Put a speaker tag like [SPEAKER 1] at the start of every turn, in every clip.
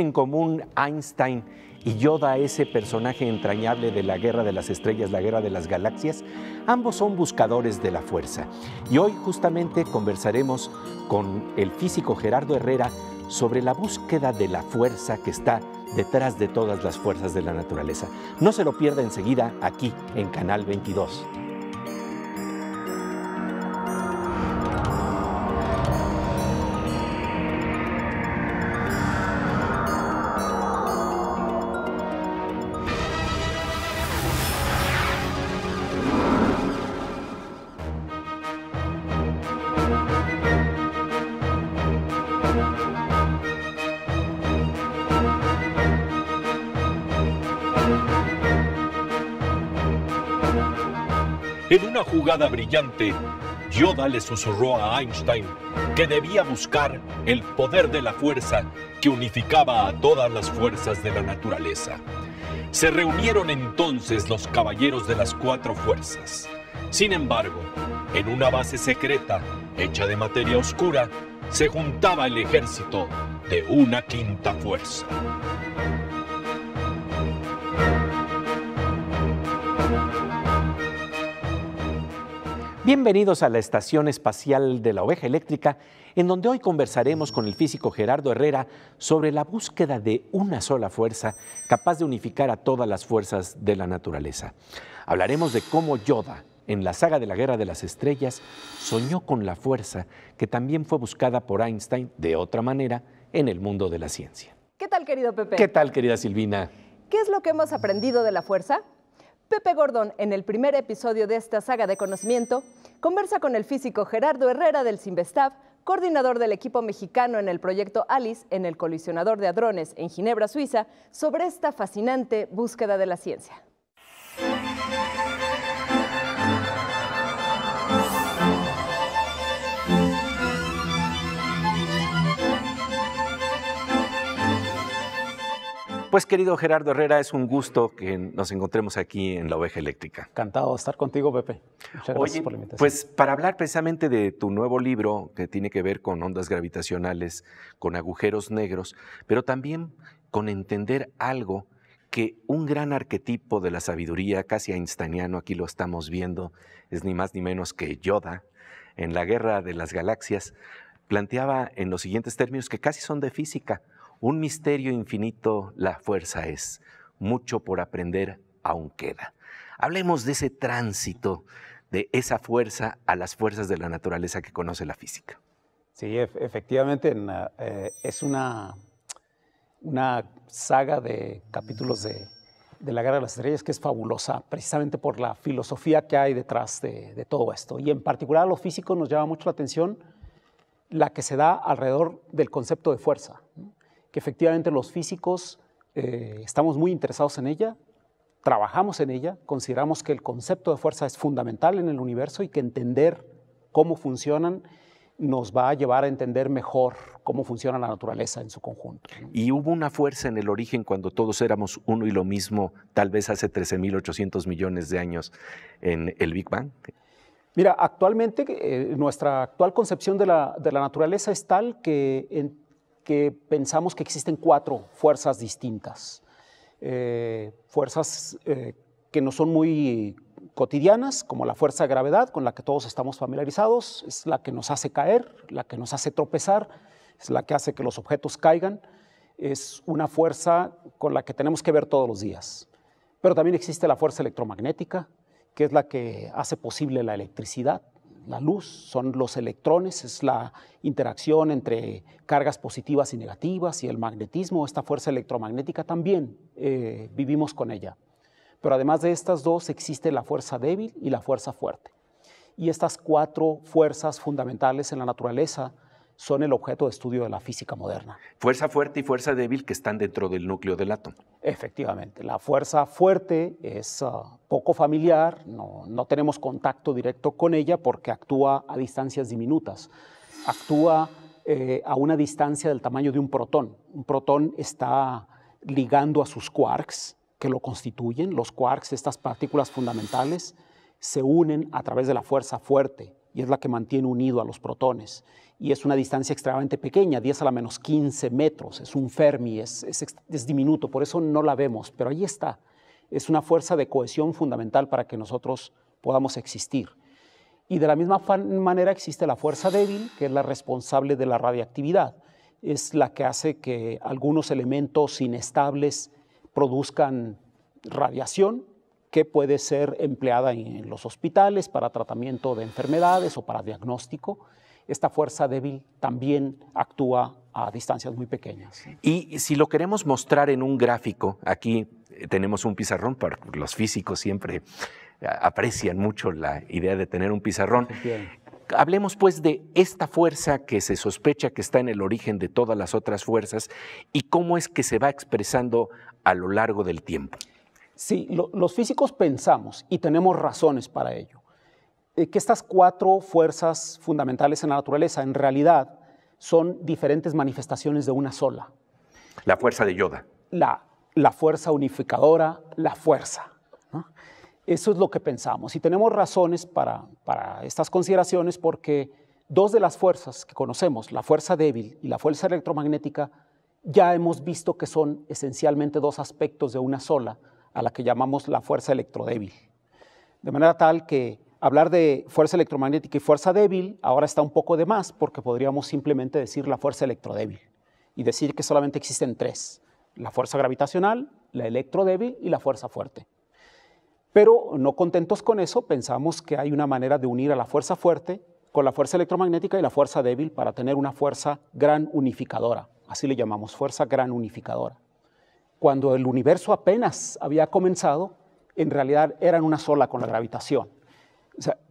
[SPEAKER 1] en común Einstein y Yoda, ese personaje entrañable de la Guerra de las Estrellas, la Guerra de las Galaxias? Ambos son buscadores de la fuerza. Y hoy justamente conversaremos con el físico Gerardo Herrera sobre la búsqueda de la fuerza que está detrás de todas las fuerzas de la naturaleza. No se lo pierda enseguida aquí en Canal 22. En una jugada brillante, Yoda le susurró a Einstein que debía buscar el poder de la fuerza que unificaba a todas las fuerzas de la naturaleza. Se reunieron entonces los caballeros de las cuatro fuerzas. Sin embargo, en una base secreta, hecha de materia oscura, se juntaba el ejército de una quinta fuerza. Bienvenidos a la Estación Espacial de la Oveja Eléctrica, en donde hoy conversaremos con el físico Gerardo Herrera sobre la búsqueda de una sola fuerza capaz de unificar a todas las fuerzas de la naturaleza. Hablaremos de cómo Yoda, en la saga de la Guerra de las Estrellas, soñó con la fuerza que también fue buscada por Einstein de otra manera en el mundo de la ciencia.
[SPEAKER 2] ¿Qué tal, querido Pepe? ¿Qué tal,
[SPEAKER 1] querida Silvina?
[SPEAKER 2] ¿Qué es lo que hemos aprendido de la fuerza? Pepe Gordón, en el primer episodio de esta saga de conocimiento, conversa con el físico Gerardo Herrera del Simbestav, coordinador del equipo mexicano en el proyecto ALICE en el colisionador de hadrones en Ginebra, Suiza, sobre esta fascinante búsqueda de la ciencia.
[SPEAKER 1] Pues querido Gerardo Herrera, es un gusto que nos encontremos aquí en La Oveja Eléctrica. Encantado de estar contigo,
[SPEAKER 3] Pepe. Muchas gracias por la invitación.
[SPEAKER 1] Pues para hablar precisamente de tu nuevo libro que tiene que ver con ondas gravitacionales, con agujeros negros, pero también con entender algo que un gran arquetipo de la sabiduría, casi einsteiniano, aquí lo estamos viendo, es ni más ni menos que Yoda, en la Guerra de las Galaxias, planteaba en los siguientes términos que casi son de física. Un misterio infinito la fuerza es, mucho por aprender aún queda. Hablemos de ese tránsito, de esa fuerza a las fuerzas de la naturaleza que conoce la física.
[SPEAKER 3] Sí, efectivamente eh, es una, una saga de capítulos de, la Guerra de las Estrellas que es fabulosa, precisamente por la filosofía que hay detrás de, de todo esto. Y en particular a lo físico nos llama mucho la atención la que se da alrededor del concepto de fuerza que efectivamente los físicos eh, estamos muy interesados en ella, trabajamos en ella, consideramos que el concepto de fuerza es fundamental en el universo y que entender cómo funcionan nos va a llevar a entender mejor cómo funciona la naturaleza en su conjunto.
[SPEAKER 1] Y hubo una fuerza en el origen cuando todos éramos uno y lo mismo, tal vez hace 13.800 millones de años en el Big Bang.
[SPEAKER 3] Mira, actualmente eh, nuestra actual concepción de la, de la, naturaleza es tal que en, que pensamos que existen cuatro fuerzas distintas, eh, fuerzas eh, que no son muy cotidianas, como la fuerza de gravedad, con la que todos estamos familiarizados, es la que nos hace caer, la que nos hace tropezar, es la que hace que los objetos caigan, es una fuerza con la que tenemos que ver todos los días. Pero también existe la fuerza electromagnética, que es la que hace posible la electricidad, la luz, son los electrones, es la interacción entre cargas positivas y negativas y el magnetismo, esta fuerza electromagnética también eh, vivimos con ella. Pero además de estas dos existe la fuerza débil y la fuerza fuerte. Y estas cuatro fuerzas fundamentales en la naturaleza son el objeto de estudio de la física moderna.
[SPEAKER 1] Fuerza fuerte y fuerza débil que están dentro del núcleo del átomo.
[SPEAKER 3] Efectivamente, la fuerza fuerte es ah, poco familiar, no, tenemos contacto directo con ella porque actúa a distancias diminutas, actúa eh, a una distancia del tamaño de un protón. Un protón está ligando a sus quarks que lo constituyen, los quarks, estas partículas fundamentales, se unen a través de la fuerza fuerte y es la que mantiene unido a los protones. Y es una distancia extremadamente pequeña, 10 a la menos 15 metros, es un Fermi, es, diminuto, por eso no la vemos, pero ahí está. Es una fuerza de cohesión fundamental para que nosotros podamos existir. Y de la misma manera existe la fuerza débil, que es la responsable de la radiactividad. Es la que hace que algunos elementos inestables produzcan radiación que puede ser empleada en los hospitales para tratamiento de enfermedades o para diagnóstico. Esta fuerza débil también actúa a distancias muy pequeñas.
[SPEAKER 1] Y si lo queremos mostrar en un gráfico, aquí eh, tenemos un pizarrón, los físicos siempre eh, aprecian mucho la idea de tener un pizarrón. Hablemos pues de esta fuerza que se sospecha que está en el origen de todas las otras fuerzas y cómo es que se va expresando a lo largo del tiempo. Sí, los físicos pensamos y tenemos razones
[SPEAKER 3] para ello, eh, que estas cuatro fuerzas fundamentales en la naturaleza en realidad son diferentes manifestaciones de una sola.
[SPEAKER 1] La fuerza de Yoda.
[SPEAKER 3] La, fuerza unificadora, la fuerza. Eso es lo que pensamos. Y tenemos razones para estas consideraciones porque dos de las fuerzas que conocemos, la fuerza débil y la fuerza electromagnética, ya hemos visto que son esencialmente dos aspectos de una sola, a la que llamamos la fuerza electrodébil. De manera tal que hablar de fuerza electromagnética y fuerza débil ahora está un poco de más porque podríamos simplemente decir la fuerza electrodébil y decir que solamente existen tres, la fuerza gravitacional, la electrodébil y la fuerza fuerte. Pero no contentos con eso, pensamos que hay una manera de unir a la fuerza fuerte con la fuerza electromagnética y la fuerza débil para tener una fuerza gran unificadora. Así le llamamos fuerza gran unificadora cuando el universo apenas había comenzado, en realidad eran una sola con la gravitación.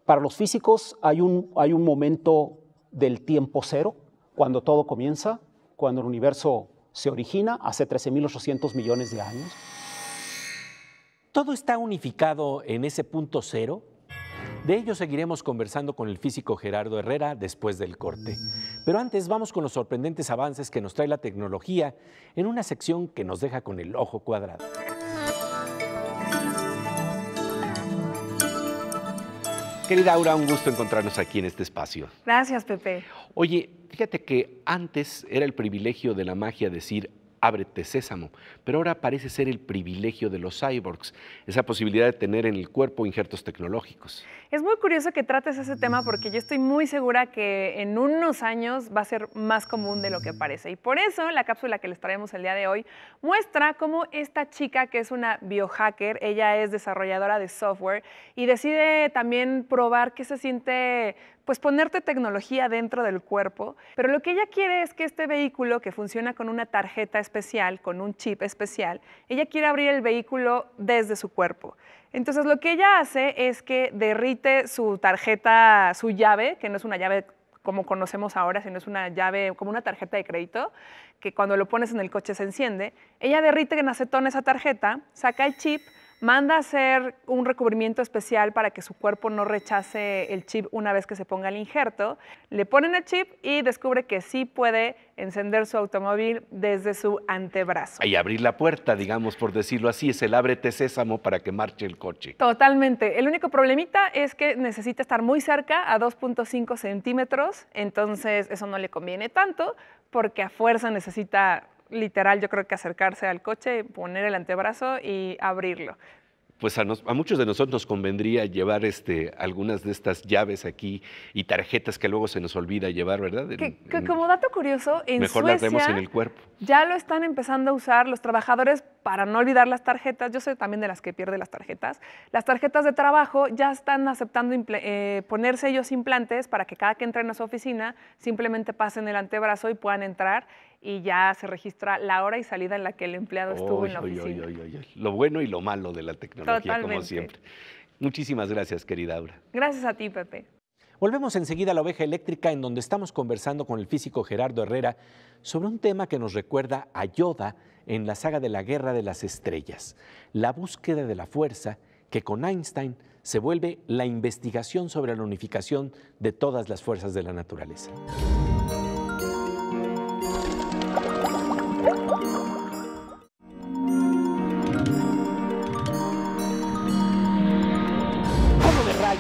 [SPEAKER 3] para los físicos hay un, hay un momento del tiempo cero, cuando todo comienza, cuando el universo se origina hace 13.800 millones de años.
[SPEAKER 1] ¿Todo está unificado en ese punto cero? De ello seguiremos conversando con el físico Gerardo Herrera después del corte. Pero antes vamos con los sorprendentes avances que nos trae la tecnología en una sección que nos deja con el ojo cuadrado. Querida Aura, un gusto encontrarnos aquí en este espacio.
[SPEAKER 4] Gracias, Pepe.
[SPEAKER 1] Oye, fíjate que antes era el privilegio de la magia decir Ábrete Sésamo, pero ahora parece ser el privilegio de los cyborgs, esa posibilidad de tener en el cuerpo injertos tecnológicos.
[SPEAKER 4] Es muy curioso que trates ese tema porque yo estoy muy segura que en unos años va a ser más común de lo que parece. Y por eso la cápsula que les traemos el día de hoy muestra cómo esta chica que es una biohacker, ella es desarrolladora de software y decide también probar qué se siente pues ponerte tecnología dentro del cuerpo, pero lo que ella quiere es que este vehículo que funciona con una tarjeta especial, con un chip especial, ella quiere abrir el vehículo desde su cuerpo. Entonces lo que ella hace es que derrite su tarjeta, su llave, que no es una llave como conocemos ahora, sino es una llave, como una tarjeta de crédito, que cuando lo pones en el coche se enciende. Ella derrite en acetona esa tarjeta, saca el chip, manda a hacer un recubrimiento especial para que su cuerpo no rechace el chip una vez que se ponga el injerto, le ponen el chip y descubre que sí puede encender su automóvil desde su antebrazo.
[SPEAKER 1] Y abrir la puerta, digamos, por decirlo así, es el ábrete sésamo para que marche el coche.
[SPEAKER 4] Totalmente. El único problemita es que necesita estar muy cerca, a 2.5 centímetros, entonces eso no le conviene tanto porque a fuerza necesita literal, yo creo que acercarse al coche, poner el antebrazo y abrirlo.
[SPEAKER 1] Pues a, muchos de nosotros nos convendría llevar este, algunas de estas llaves aquí y tarjetas que luego se nos olvida llevar, ¿verdad? como
[SPEAKER 4] dato curioso, en mejor las vemos en el cuerpo. Ya lo están empezando a usar los trabajadores para no olvidar las tarjetas. Yo sé también de las que pierde las tarjetas. Las tarjetas de trabajo ya están aceptando eh, ponerse ellos implantes para que cada que entren a su oficina simplemente pasen el antebrazo y puedan entrar y ya se registra la hora y salida en la que el empleado estuvo en la oficina.
[SPEAKER 1] lo bueno y lo malo de la tecnología, como siempre. Muchísimas gracias, querida Aura.
[SPEAKER 4] Gracias a ti, Pepe.
[SPEAKER 1] Volvemos enseguida a la oveja eléctrica, en donde estamos conversando con el físico Gerardo Herrera sobre un tema que nos recuerda a Yoda en la saga de la Guerra de las Estrellas, la búsqueda de la fuerza que con Einstein se vuelve la investigación sobre la unificación de todas las fuerzas de la naturaleza.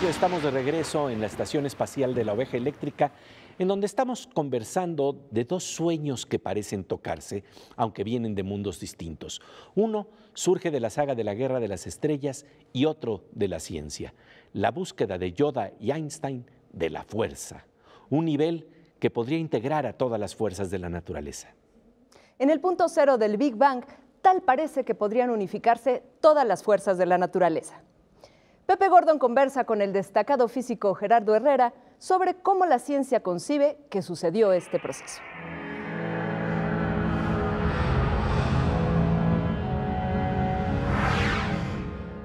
[SPEAKER 1] estamos de regreso en la Estación Espacial de la Oveja Eléctrica, en donde estamos conversando de dos sueños que parecen tocarse, aunque vienen de mundos distintos. Uno surge de la saga de la Guerra de las Estrellas y otro de la ciencia, la búsqueda de Yoda y Einstein de la fuerza, un nivel que podría integrar a todas las fuerzas de la naturaleza.
[SPEAKER 2] En el punto cero del Big Bang, tal parece que podrían unificarse todas las fuerzas de la naturaleza. Pepe Gordon conversa con el destacado físico Gerardo Herrera sobre cómo la ciencia concibe que sucedió este proceso.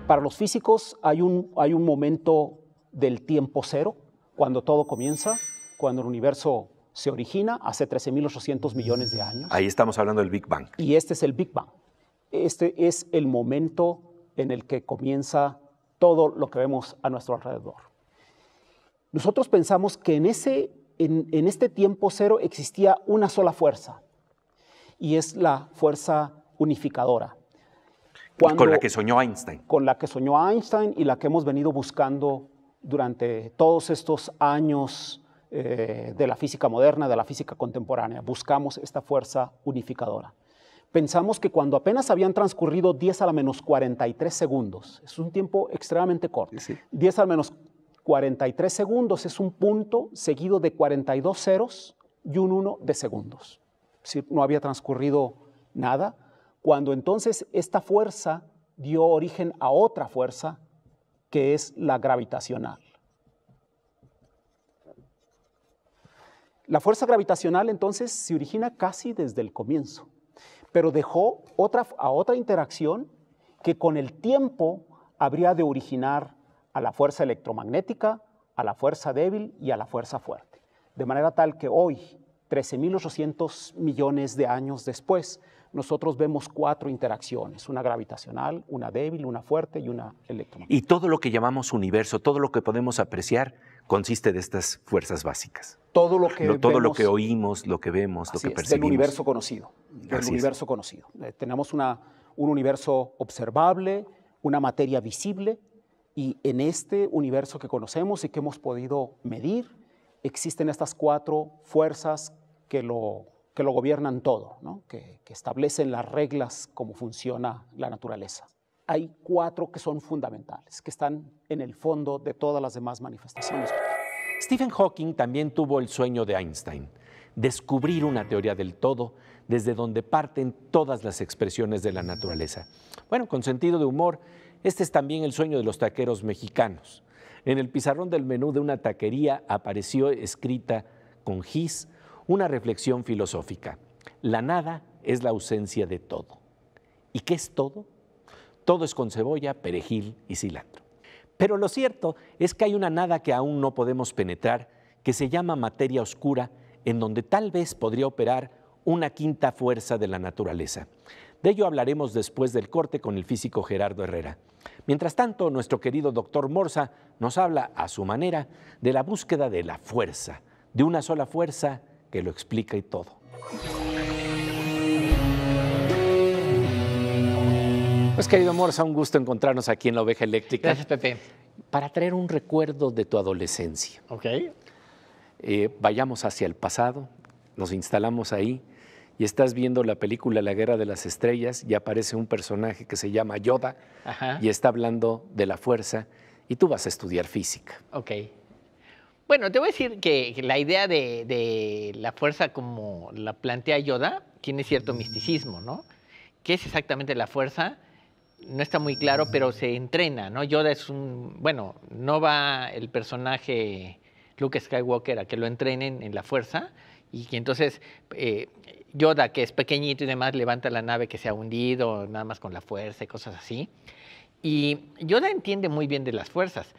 [SPEAKER 3] Para los físicos hay un, hay un momento del tiempo cero, cuando todo comienza, cuando el universo se origina hace 13.800 millones de años.
[SPEAKER 1] Ahí estamos hablando del Big Bang.
[SPEAKER 3] Y este es el Big Bang. Este es el momento en el que comienza todo lo que vemos a nuestro alrededor. Nosotros pensamos que en, ese, en, en este tiempo cero existía una sola fuerza, y es la fuerza unificadora.
[SPEAKER 1] con la que soñó Einstein.
[SPEAKER 3] Con la que soñó Einstein y la que hemos venido buscando durante todos estos años eh, de la física moderna, de la física contemporánea. Buscamos esta fuerza unificadora pensamos que cuando apenas habían transcurrido 10 a la menos 43 segundos, es un tiempo extremadamente corto, 10 a la menos 43 segundos es un punto seguido de 42 ceros y un 1 de segundos. Si no había transcurrido nada, cuando entonces esta fuerza dio origen a otra fuerza que es la gravitacional. La fuerza gravitacional entonces se origina casi desde el comienzo pero dejó a otra interacción que con el tiempo habría de originar a la fuerza electromagnética, a la fuerza débil y a la fuerza fuerte. De manera tal que hoy, 13.800 millones de años después, nosotros vemos cuatro interacciones, una gravitacional, una débil, una fuerte y una
[SPEAKER 1] electromagnética. Y todo lo que llamamos universo, todo lo que podemos apreciar, consiste de estas fuerzas básicas
[SPEAKER 3] todo lo que,
[SPEAKER 1] oímos, lo que vemos, lo que percibimos. Del universo conocido. Del universo
[SPEAKER 3] conocido. Eh, tenemos una, un universo observable, una materia visible, y en este universo que conocemos y que hemos podido medir, existen estas cuatro fuerzas que lo, que lo gobiernan todo, que, que establecen las reglas como funciona la naturaleza. Hay cuatro que son fundamentales, que están en el fondo de todas las demás
[SPEAKER 1] manifestaciones. Stephen Hawking también tuvo el sueño de Einstein, descubrir una teoría del todo desde donde parten todas las expresiones de la naturaleza. Bueno, con sentido de humor, este es también el sueño de los taqueros mexicanos. En el pizarrón del menú de una taquería apareció escrita con gis una reflexión filosófica. La nada es la ausencia de todo. ¿Y qué es todo? Todo es con cebolla, perejil y cilantro. Pero lo cierto es que hay una nada que aún no podemos penetrar, que se llama materia oscura, en donde tal vez podría operar una quinta fuerza de la naturaleza. De ello hablaremos después del corte con el físico Gerardo Herrera. Mientras tanto, nuestro querido doctor Morsa nos habla a su manera de la búsqueda de la fuerza, de una sola fuerza que lo explica y todo. Pues querido amor, es un gusto encontrarnos aquí en La Oveja Eléctrica. Gracias, Pepe. Para traer un recuerdo de tu adolescencia. Ok. Eh, vayamos hacia el pasado, nos instalamos ahí y estás viendo la película La Guerra de las Estrellas y aparece un personaje que se llama Yoda y está hablando de la fuerza y tú vas a estudiar física. Ok.
[SPEAKER 5] Bueno, te voy a decir que la idea de, de la fuerza como la plantea Yoda tiene cierto misticismo, ¿no? ¿Qué es exactamente la fuerza? no está muy claro, pero se entrena, ¿no? Yoda es un, bueno, no va el personaje Luke Skywalker a que lo entrenen en la fuerza y que entonces eh, Yoda, que es pequeñito y demás, levanta la nave que se ha hundido, nada más con la fuerza y cosas así. Y Yoda entiende muy bien de las fuerzas.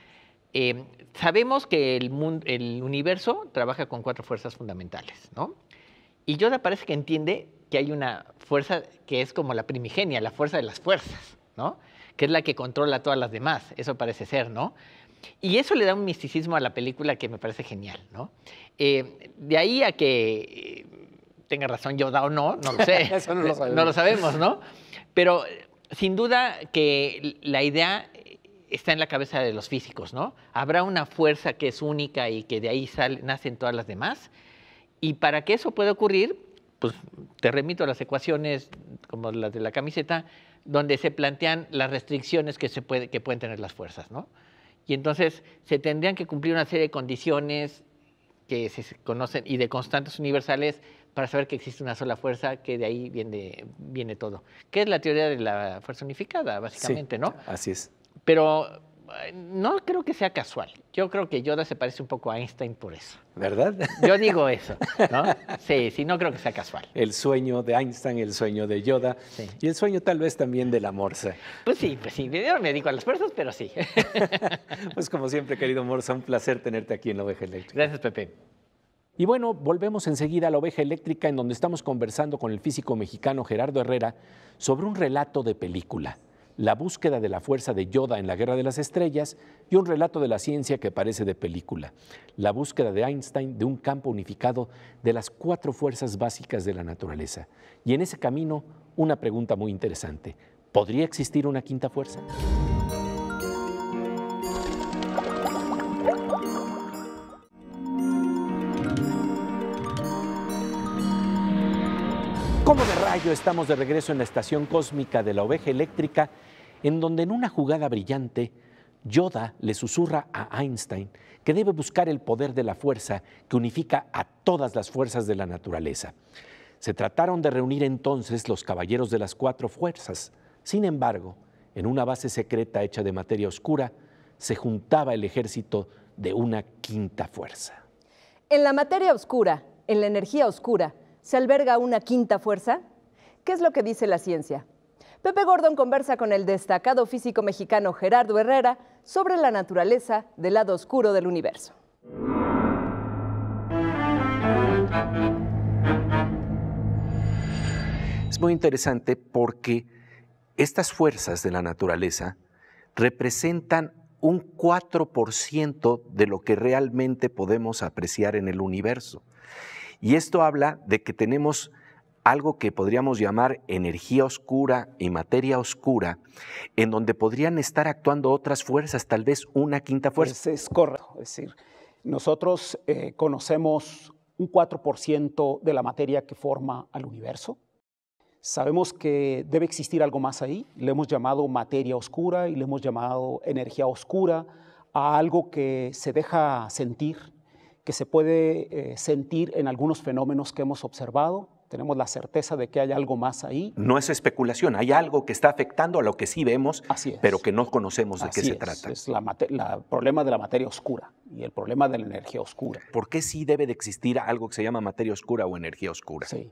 [SPEAKER 5] Eh, sabemos que el, el universo trabaja con cuatro fuerzas fundamentales, ¿no? Y Yoda parece que entiende que hay una fuerza que es como la primigenia, la fuerza de las fuerzas. Que es la que controla a todas las demás, eso parece ser, ¿no? Y eso le da un misticismo a la película que me parece genial, ¿no? Eh, de ahí a que eh, tenga razón yo da o no, no lo sé. eso eh, no lo sabemos. No Pero sin duda que la idea está en la cabeza de los físicos, ¿no? Habrá una fuerza que es única y que de ahí salen nacen todas las demás. Y para que eso pueda ocurrir, pues te remito a las ecuaciones como las de la camiseta, donde se plantean las restricciones que, se que pueden tener las fuerzas, ¿no? Y entonces se tendrían que cumplir una serie de condiciones que se conocen y de constantes universales para saber que existe una sola fuerza, que de ahí viene, todo. Que es la teoría de la fuerza unificada, básicamente, ¿no? Así es. Pero eh, no creo que sea casual. Yo creo que Yoda se parece un poco a Einstein por eso.
[SPEAKER 1] ¿Verdad? Yo digo
[SPEAKER 5] eso, ¿no? Sí, sí, no creo que sea casual.
[SPEAKER 1] El sueño de Einstein, el sueño de Yoda y el sueño tal vez también de la Morsa.
[SPEAKER 5] Pues sí, pues sí, me dedico a las fuerzas, pero sí.
[SPEAKER 1] Pues como siempre, querido Morsa, un placer tenerte aquí en La Oveja Eléctrica. Gracias, Pepe. Y bueno, volvemos enseguida a la oveja eléctrica en donde estamos conversando con el físico mexicano Gerardo Herrera sobre un relato de película la búsqueda de la fuerza de Yoda en la Guerra de las Estrellas y un relato de la ciencia que parece de película, la búsqueda de Einstein de un campo unificado de las cuatro fuerzas básicas de la naturaleza. Y en ese camino, una pregunta muy interesante. ¿Podría existir una quinta fuerza? estamos de regreso en la estación cósmica de la oveja eléctrica, en donde en una jugada brillante, Yoda le susurra a Einstein que debe buscar el poder de la fuerza que unifica a todas las fuerzas de la naturaleza. Se trataron de reunir entonces los caballeros de las cuatro fuerzas. Sin embargo, en una base secreta hecha de materia oscura, se juntaba el ejército de una quinta fuerza.
[SPEAKER 2] En la materia oscura, en la energía oscura, ¿se alberga una quinta fuerza? ¿Qué es lo que dice la ciencia? Pepe Gordon conversa con el destacado físico mexicano Gerardo Herrera sobre la naturaleza del lado oscuro del universo.
[SPEAKER 1] Es muy interesante porque estas fuerzas de la naturaleza representan un 4% de lo que realmente podemos apreciar en el universo. Y esto habla de que tenemos algo que podríamos llamar energía oscura y materia oscura, en donde podrían estar actuando otras fuerzas, tal vez una quinta fuerza.
[SPEAKER 3] Es, correcto, es decir, nosotros eh, conocemos un 4% de la materia que forma al universo. Sabemos que debe existir algo más ahí. Le hemos llamado materia oscura y le hemos llamado energía oscura a algo que se deja sentir, que se puede eh, sentir en algunos fenómenos que hemos observado, tenemos la certeza de que hay algo más ahí.
[SPEAKER 1] No es especulación, hay algo que está afectando a lo que sí vemos, pero que no conocemos de qué se trata. trata. Es el problema de la materia oscura
[SPEAKER 3] y el problema de la energía oscura. ¿Por qué sí debe de existir algo que se llama materia oscura o energía oscura? Sí.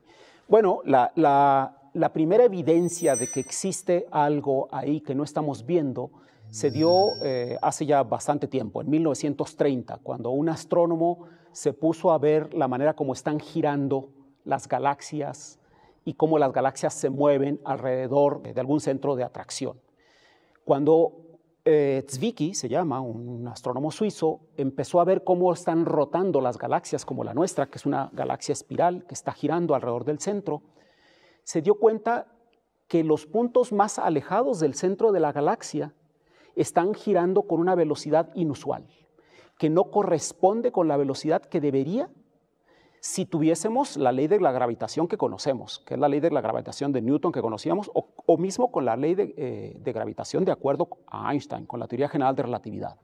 [SPEAKER 3] Bueno, la, primera evidencia de que existe algo ahí que no estamos viendo se dio eh, hace ya bastante tiempo, en 1930, cuando un astrónomo se puso a ver la manera como están girando las galaxias y cómo las galaxias se mueven alrededor de algún centro de atracción. Cuando eh, Zwicky, se llama, un astrónomo suizo, empezó a ver cómo están rotando las galaxias como la nuestra, que es una galaxia espiral que está girando alrededor del centro, se dio cuenta que los puntos más alejados del centro de la galaxia están girando con una velocidad inusual, que no corresponde con la velocidad que debería si tuviésemos la ley de la gravitación que conocemos, que es la ley de la gravitación de Newton que conocíamos, o, mismo con la ley eh, de, gravitación de acuerdo a Einstein, con la teoría general de relatividad.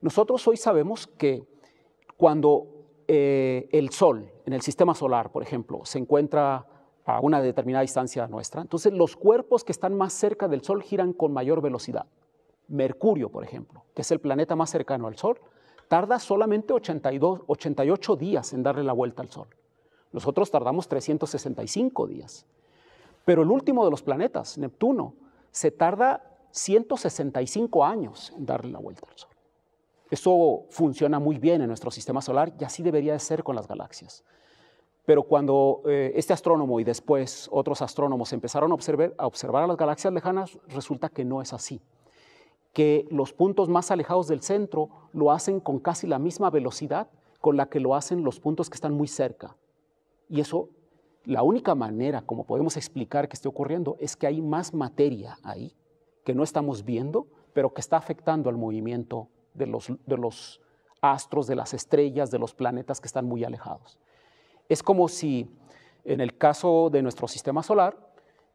[SPEAKER 3] Nosotros hoy sabemos que cuando eh, el Sol en el sistema solar, por ejemplo, se encuentra a una determinada distancia nuestra, entonces los cuerpos que están más cerca del Sol giran con mayor velocidad. Mercurio, por ejemplo, que es el planeta más cercano al Sol, tarda solamente 82, 88 días en darle la vuelta al Sol. Nosotros tardamos 365 días. Pero el último de los planetas, Neptuno, se tarda 165 años en darle la vuelta al Sol. Eso funciona muy bien en nuestro sistema solar y así debería de ser con las galaxias. Pero cuando eh, este astrónomo y después otros astrónomos empezaron a observar a las galaxias lejanas, resulta que no es así que los puntos más alejados del centro lo hacen con casi la misma velocidad con la que lo hacen los puntos que están muy cerca. Y eso, la única manera como podemos explicar que esté ocurriendo es que hay más materia ahí, que no estamos viendo, pero que está afectando al movimiento de los, de los astros, de las estrellas, de los planetas que están muy alejados. Es como si en el caso de nuestro sistema solar,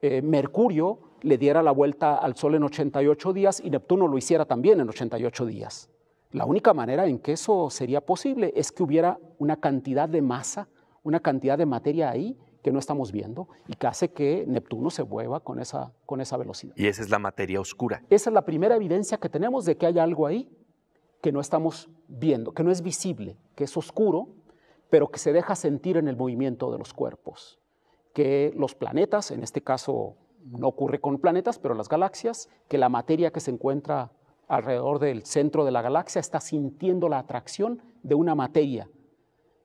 [SPEAKER 3] eh, Mercurio le diera la vuelta al Sol en 88 días y Neptuno lo hiciera también en 88 días. La única manera en que eso sería posible es que hubiera una cantidad de masa, una cantidad de materia ahí que no estamos viendo y que hace que Neptuno se mueva con esa, con esa velocidad.
[SPEAKER 1] Y esa es la materia oscura.
[SPEAKER 3] Esa es la primera evidencia que tenemos de que hay algo ahí que no estamos viendo, que no es visible, que es oscuro, pero que se deja sentir en el movimiento de los cuerpos que los planetas, en este caso no ocurre con planetas, pero las galaxias, que la materia que se encuentra alrededor del centro de la galaxia está sintiendo la atracción de una materia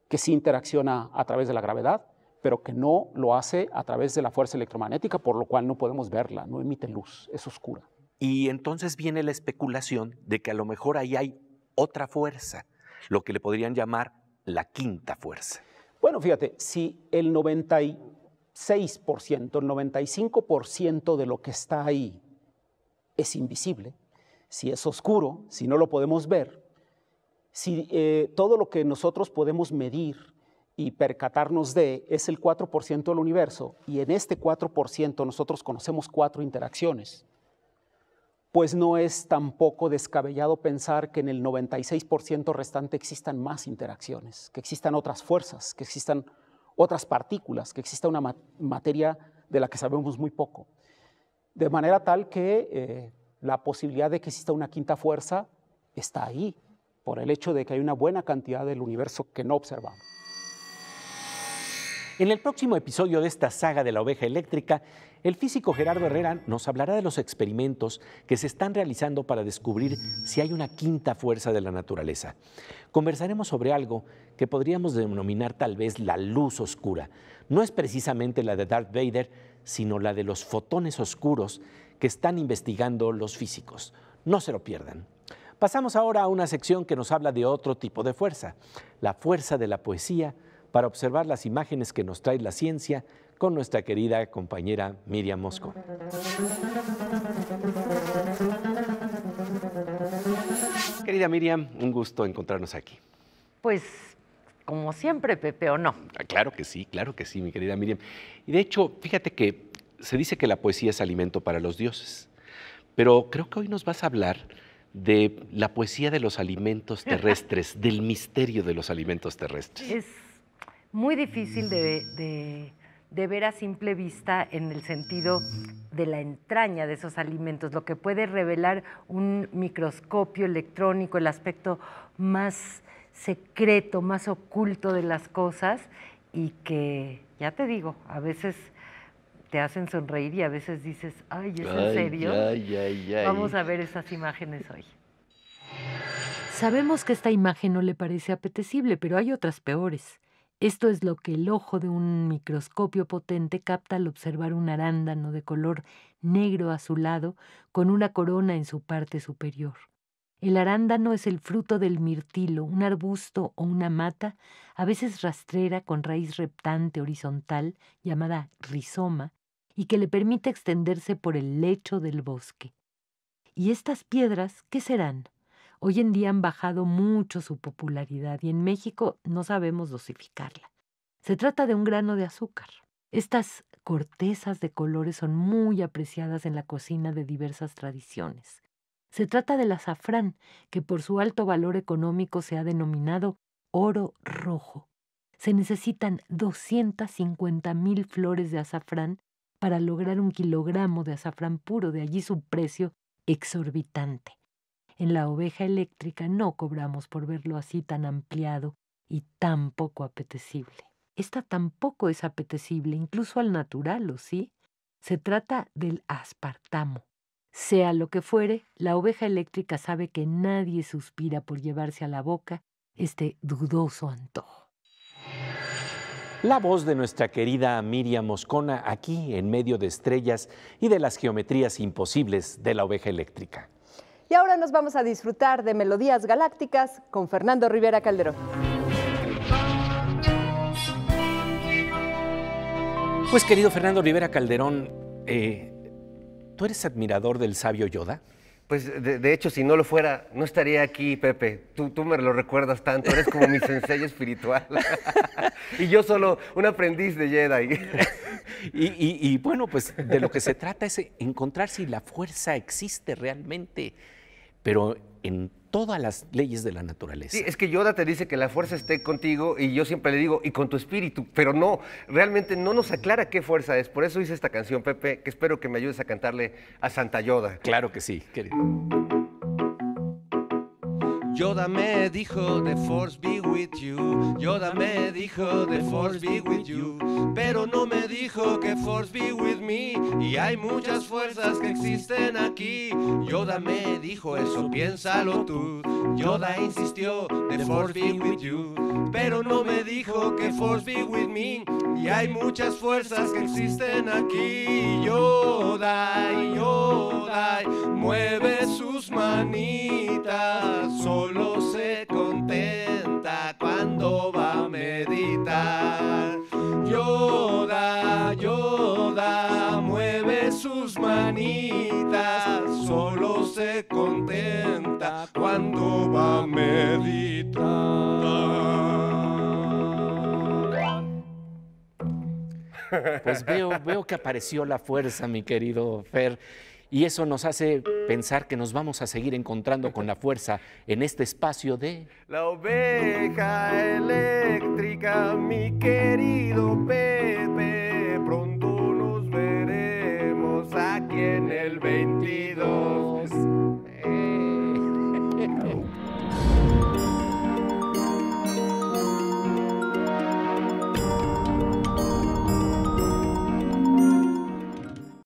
[SPEAKER 3] que sí interacciona a través de la gravedad, pero que no lo hace a través de la fuerza electromagnética, por lo cual no podemos verla, no emite luz, es
[SPEAKER 1] oscura. Y entonces viene la especulación de que a lo mejor ahí hay otra fuerza, lo que le podrían llamar la quinta fuerza. Bueno, fíjate, si el
[SPEAKER 3] 90 6%, el 95% de lo que está ahí es invisible, si es oscuro, si no lo podemos ver, si eh, todo lo que nosotros podemos medir y percatarnos de es el 4% del universo, y en este 4% nosotros conocemos cuatro interacciones, pues no es tampoco descabellado pensar que en el 96% restante existan más interacciones, que existan otras fuerzas, que existan otras partículas, que exista una materia de la que sabemos muy poco. De manera tal que eh, la posibilidad de que exista una quinta fuerza está ahí, por el hecho de que hay una buena cantidad del universo que no observamos. En el
[SPEAKER 1] próximo episodio de esta saga de la oveja eléctrica, el físico Gerardo Herrera nos hablará de los experimentos que se están realizando para descubrir si hay una quinta fuerza de la naturaleza. Conversaremos sobre algo que podríamos denominar tal vez la luz oscura. No es precisamente la de Darth Vader, sino la de los fotones oscuros que están investigando los físicos. No se lo pierdan. Pasamos ahora a una sección que nos habla de otro tipo de fuerza, la fuerza de la poesía para observar las imágenes que nos trae la ciencia con nuestra querida compañera Miriam Mosco. Querida Miriam, un gusto encontrarnos aquí. Pues como siempre, Pepe, ¿o no? Ah, claro que sí, claro que sí, mi querida Miriam. Y de hecho, fíjate que se dice que la poesía es alimento para los dioses, pero creo que hoy nos vas a hablar de la poesía de los alimentos terrestres, del misterio de los alimentos terrestres
[SPEAKER 6] muy difícil de, ver a simple vista en el sentido de la entraña de esos alimentos, lo que puede revelar un microscopio electrónico, el aspecto más secreto, más oculto de las cosas y que, ya te digo, a veces te hacen sonreír y a veces dices, ay, ¿es en serio? Vamos a ver esas imágenes hoy. Sabemos que esta imagen no le parece apetecible, pero hay otras peores. Esto es lo que el ojo de un microscopio potente capta al observar un arándano de color negro azulado con una corona en su parte superior. El arándano es el fruto del mirtilo, un arbusto o una mata, a veces rastrera con raíz reptante horizontal, llamada rizoma, y que le permite extenderse por el lecho del bosque. ¿Y estas piedras qué serán? Hoy en día han bajado mucho su popularidad y en México no sabemos dosificarla. Se trata de un grano de azúcar. Estas cortezas de colores son muy apreciadas en la cocina de diversas tradiciones. Se trata del azafrán, que por su alto valor económico se ha denominado oro rojo. Se necesitan 250.000 mil flores de azafrán para lograr un kilogramo de azafrán puro, de allí su precio exorbitante. En la oveja eléctrica no cobramos por verlo así tan ampliado y tan poco apetecible. Esta tampoco es apetecible, incluso al natural, ¿o sí? Se trata del aspartamo. Sea lo que fuere, la oveja eléctrica sabe que nadie suspira por llevarse a la boca este dudoso antojo.
[SPEAKER 1] La voz de nuestra querida Miriam Moscona aquí en medio de estrellas y de las geometrías imposibles de la oveja eléctrica.
[SPEAKER 2] Y ahora nos vamos a disfrutar de Melodías Galácticas con Fernando Rivera Calderón.
[SPEAKER 1] Pues querido Fernando Rivera Calderón, eh, ¿tú eres admirador del sabio Yoda?
[SPEAKER 5] Pues de, hecho, si no lo fuera, no estaría aquí, Pepe. Tú, tú me lo recuerdas tanto, eres como mi sencillo espiritual. y yo solo un aprendiz de
[SPEAKER 1] Jedi. y, y, y, bueno, pues de lo que se trata es encontrar si la fuerza existe realmente, pero en todas las leyes de la naturaleza. Sí,
[SPEAKER 5] es que Yoda te dice que la fuerza esté contigo y yo siempre le digo, y con tu espíritu, pero no, realmente no nos aclara qué fuerza es. Por eso hice esta canción, Pepe, que espero que me ayudes a cantarle a Santa Yoda.
[SPEAKER 1] Claro que sí, querido. Yoda me dijo
[SPEAKER 5] The Force be with you. Yoda me dijo The Force be with you. Pero no me dijo que Force be with me. Y hay muchas fuerzas que existen aquí. Yoda me dijo eso, piénsalo tú. Yoda insistió The Force be with you. Pero no me dijo que Force be with me. Y hay muchas fuerzas que existen aquí. Yoda, Yoda mueve sus manitas, solo se contenta cuando va a meditar. Yoda, Yoda, mueve sus manitas, solo se contenta cuando va a meditar.
[SPEAKER 1] Pues veo, veo que apareció la fuerza, mi querido Fer y eso nos hace pensar que nos vamos a seguir encontrando con la fuerza en este espacio de...
[SPEAKER 2] La oveja eléctrica,
[SPEAKER 5] mi querido Pepe, pronto nos veremos aquí en el 22.